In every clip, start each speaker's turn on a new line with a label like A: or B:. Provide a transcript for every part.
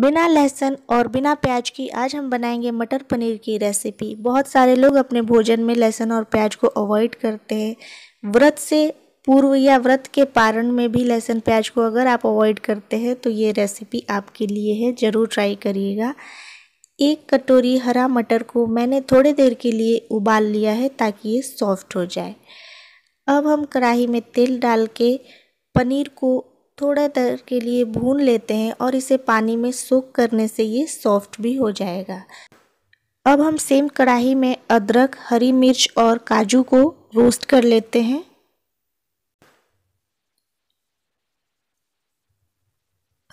A: बिना लहसुन और बिना प्याज की आज हम बनाएंगे मटर पनीर की रेसिपी बहुत सारे लोग अपने भोजन में लहसुन और प्याज को अवॉइड करते हैं व्रत से पूर्व या व्रत के पारण में भी लहसुन प्याज को अगर आप अवॉइड करते हैं तो ये रेसिपी आपके लिए है ज़रूर ट्राई करिएगा एक कटोरी हरा मटर को मैंने थोड़ी देर के लिए उबाल लिया है ताकि ये सॉफ्ट हो जाए अब हम कढ़ाई में तेल डाल के पनीर को थोड़ा देर के लिए भून लेते हैं और इसे पानी में सूख करने से ये सॉफ्ट भी हो जाएगा अब हम सेम कढ़ाई में अदरक हरी मिर्च और काजू को रोस्ट कर लेते हैं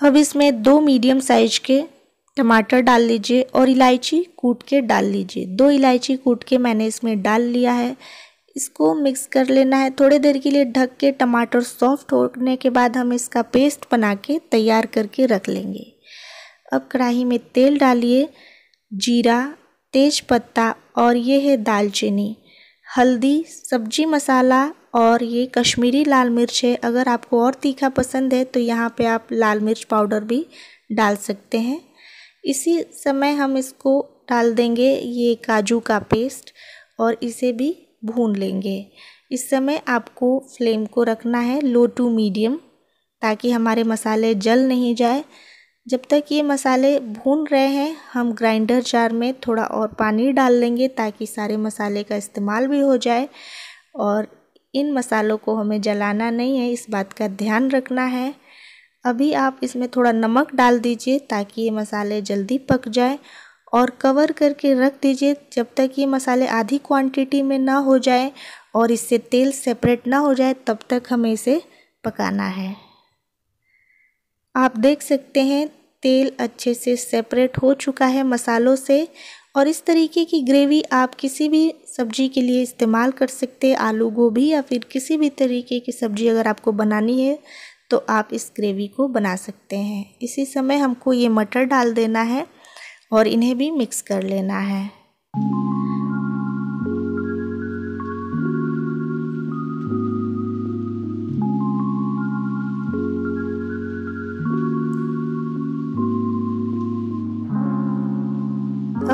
A: अब इसमें दो मीडियम साइज के टमाटर डाल लीजिए और इलायची कूट के डाल लीजिए दो इलायची कूट के मैंने इसमें डाल लिया है इसको मिक्स कर लेना है थोड़ी देर के लिए ढक के टमाटर सॉफ्ट होने के बाद हम इसका पेस्ट बना के तैयार करके रख लेंगे अब कढ़ाई में तेल डालिए जीरा तेज पत्ता और ये है दालचीनी हल्दी सब्जी मसाला और ये कश्मीरी लाल मिर्च है अगर आपको और तीखा पसंद है तो यहाँ पे आप लाल मिर्च पाउडर भी डाल सकते हैं इसी समय हम इसको डाल देंगे ये काजू का पेस्ट और इसे भी भून लेंगे इस समय आपको फ्लेम को रखना है लो टू मीडियम ताकि हमारे मसाले जल नहीं जाए जब तक ये मसाले भून रहे हैं हम ग्राइंडर जार में थोड़ा और पानी डाल लेंगे ताकि सारे मसाले का इस्तेमाल भी हो जाए और इन मसालों को हमें जलाना नहीं है इस बात का ध्यान रखना है अभी आप इसमें थोड़ा नमक डाल दीजिए ताकि ये मसाले जल्दी पक जाए और कवर करके रख दीजिए जब तक ये मसाले आधी क्वांटिटी में ना हो जाए और इससे तेल सेपरेट ना हो जाए तब तक हमें इसे पकाना है आप देख सकते हैं तेल अच्छे से सेपरेट हो चुका है मसालों से और इस तरीके की ग्रेवी आप किसी भी सब्जी के लिए इस्तेमाल कर सकते हैं आलू गोभी या फिर किसी भी तरीके की सब्जी अगर आपको बनानी है तो आप इस ग्रेवी को बना सकते हैं इसी समय हमको ये मटर डाल देना है और इन्हें भी मिक्स कर लेना है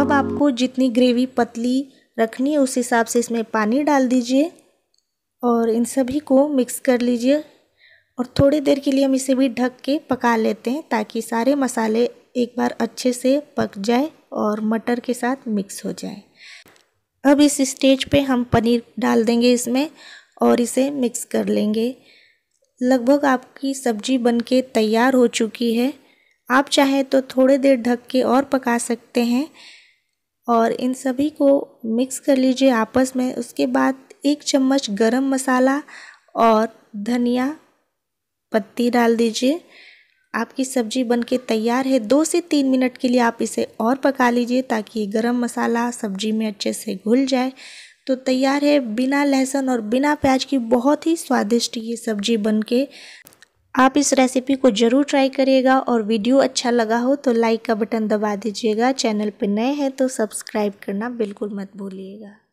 A: अब आपको जितनी ग्रेवी पतली रखनी है उस हिसाब से इसमें पानी डाल दीजिए और इन सभी को मिक्स कर लीजिए और थोड़ी देर के लिए हम इसे भी ढक के पका लेते हैं ताकि सारे मसाले एक बार अच्छे से पक जाए और मटर के साथ मिक्स हो जाए अब इस स्टेज पे हम पनीर डाल देंगे इसमें और इसे मिक्स कर लेंगे लगभग आपकी सब्जी बनके तैयार हो चुकी है आप चाहें तो थोड़ी देर ढक के और पका सकते हैं और इन सभी को मिक्स कर लीजिए आपस में उसके बाद एक चम्मच गरम मसाला और धनिया पत्ती डाल दीजिए आपकी सब्जी बनके तैयार है दो से तीन मिनट के लिए आप इसे और पका लीजिए ताकि गरम मसाला सब्जी में अच्छे से घुल जाए तो तैयार है बिना लहसुन और बिना प्याज की बहुत ही स्वादिष्ट ये सब्जी बनके आप इस रेसिपी को ज़रूर ट्राई करिएगा और वीडियो अच्छा लगा हो तो लाइक का बटन दबा दीजिएगा चैनल पर नए हैं तो सब्सक्राइब करना बिल्कुल मत भूलिएगा